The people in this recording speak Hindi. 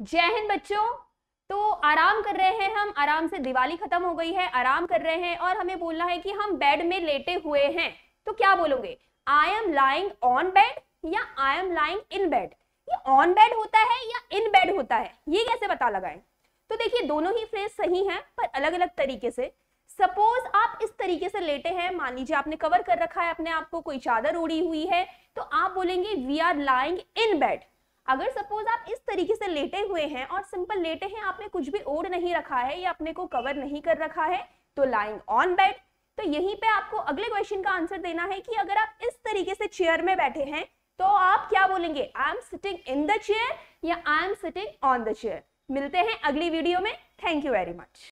जय हिंद बच्चों तो आराम कर रहे हैं हम आराम से दिवाली खत्म हो गई है आराम कर रहे हैं और हमें बोलना है कि हम बेड में लेटे हुए हैं तो क्या बोलोगे I am lying on bed या I am lying in bed ये ऑन बेड होता है या इन बेड होता है ये कैसे पता लगाए तो देखिए दोनों ही फ्रेज सही है पर अलग अलग तरीके से सपोज आप इस तरीके से लेटे हैं मान लीजिए आपने कवर कर रखा है अपने आप को कोई चादर उड़ी हुई है तो आप बोलेंगे we are lying in bed अगर सपोज आप इस तरीके से लेटे हुए हैं और सिंपल लेटे हैं आपने कुछ भी ओढ़ नहीं रखा है या अपने को कवर नहीं कर रखा है तो लाइंग ऑन बेड तो यहीं पे आपको अगले क्वेश्चन का आंसर देना है कि अगर आप इस तरीके से चेयर में बैठे हैं तो आप क्या बोलेंगे I am sitting in the chair या I am sitting on the chair मिलते हैं अगली वीडियो में थैंक यू वेरी मच